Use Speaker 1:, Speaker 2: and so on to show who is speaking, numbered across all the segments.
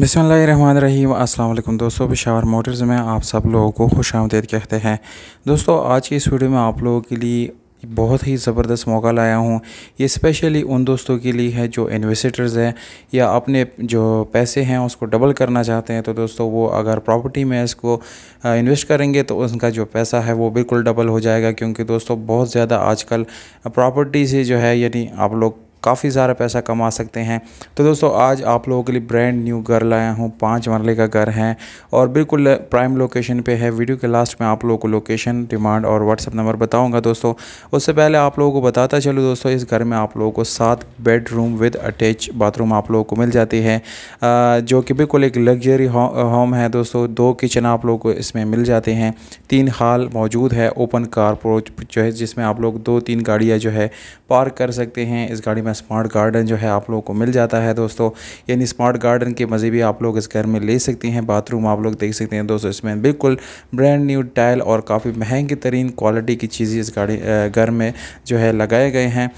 Speaker 1: बिसमीम अल्लाम दोस्तों पेशावर मोटर्स में आप सब लोगों को खुश आमदेद कहते हैं दोस्तों आज की इस वीडियो में आप लोगों के लिए बहुत ही ज़बरदस्त मौका लाया हूँ ये स्पेशली उन दोस्तों के लिए है जो इन्वेस्टर्स हैं या अपने जो पैसे हैं उसको डबल करना चाहते हैं तो दोस्तों वो अगर प्रॉपर्टी में इसको इन्वेस्ट करेंगे तो उनका जो पैसा है वो बिल्कुल डबल हो जाएगा क्योंकि दोस्तों बहुत ज़्यादा आजकल प्रॉपर्टी से जो है यानी आप लोग काफ़ी सारा पैसा कमा सकते हैं तो दोस्तों आज आप लोगों के लिए ब्रांड न्यू घर लाया हूँ पाँच मरले का घर है और बिल्कुल प्राइम लोकेशन पे है वीडियो के लास्ट में आप लोगों को लोकेशन डिमांड और व्हाट्सअप नंबर बताऊँगा दोस्तों उससे पहले आप लोगों को बताता चलो दोस्तों इस घर में आप लोगों को सात बेडरूम विद अटैच बाथरूम आप लोगों को मिल जाती है जो कि बिल्कुल एक लग्जरी होम है दोस्तों दो किचन आप लोगों को इसमें मिल जाते हैं तीन हाल मौजूद है ओपन कार जो है जिसमें आप लोग दो तीन गाड़ियाँ जो है पार्क कर सकते हैं इस गाड़ी में स्मार्ट गार्डन जो है आप लोगों को मिल जाता है दोस्तों यानी स्मार्ट गार्डन के मज़े भी आप लोग इस घर में ले सकते हैं बाथरूम आप लोग देख सकते हैं दोस्तों इसमें बिल्कुल ब्रांड न्यू टाइल और काफ़ी महंगी तरीन क्वालिटी की चीज़ें इस गाड़ी घर में जो है लगाए गए हैं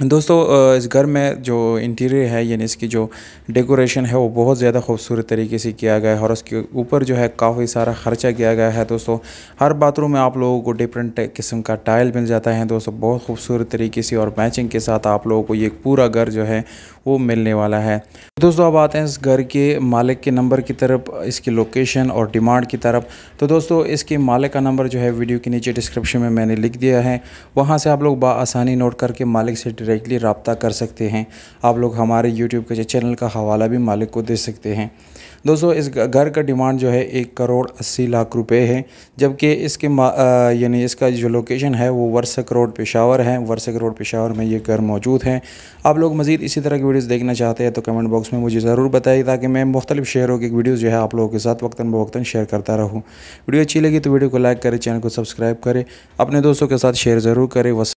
Speaker 1: दोस्तों इस घर में जो इंटीरियर है यानी इसकी जो डेकोरेशन है वो बहुत ज़्यादा खूबसूरत तरीके से किया गया है और उसके ऊपर जो है काफ़ी सारा खर्चा किया गया है दोस्तों हर बाथरूम में आप लोगों को डिफरेंट किस्म का टाइल मिल जाता है दोस्तों बहुत खूबसूरत तरीके से और मैचिंग के साथ आप लोगों को ये पूरा घर जो है वो मिलने वाला है दोस्तों अब आते हैं इस घर के मालिक के नंबर की तरफ इसकी लोकेशन और डिमांड की तरफ तो दोस्तों इसके मालिक का नंबर जो है वीडियो के नीचे डिस्क्रिप्शन में मैंने लिख दिया है वहाँ से आप लोग बसानी नोट करके मालिक से डायरेक्टली रबता कर सकते हैं आप लोग हमारे यूट्यूब के चैनल का हवाला भी मालिक को दे सकते हैं दोस्तों इस घर का डिमांड जो है एक करोड़ अस्सी लाख रुपए है जबकि इसके यानी इसका जो लोकेशन है वो वर्सक रोड पेशावर है वर्सक रोड पेशावर में ये घर मौजूद है आप लोग मज़ीद इसी तरह की वीडियोस देखना चाहते हैं तो कमेंट बॉक्स में मुझे ज़रूर बताइए ताकि मैं मुख्तलिफ शहरों की वीडियोस जो है आप लोगों के साथ वक्ता बवक्ता शेयर करता रहूँ वीडियो अच्छी लगी तो वीडियो को लाइक करें चैनल को सब्सक्राइब करें अपने दोस्तों के साथ शेयर ज़रूर करें वस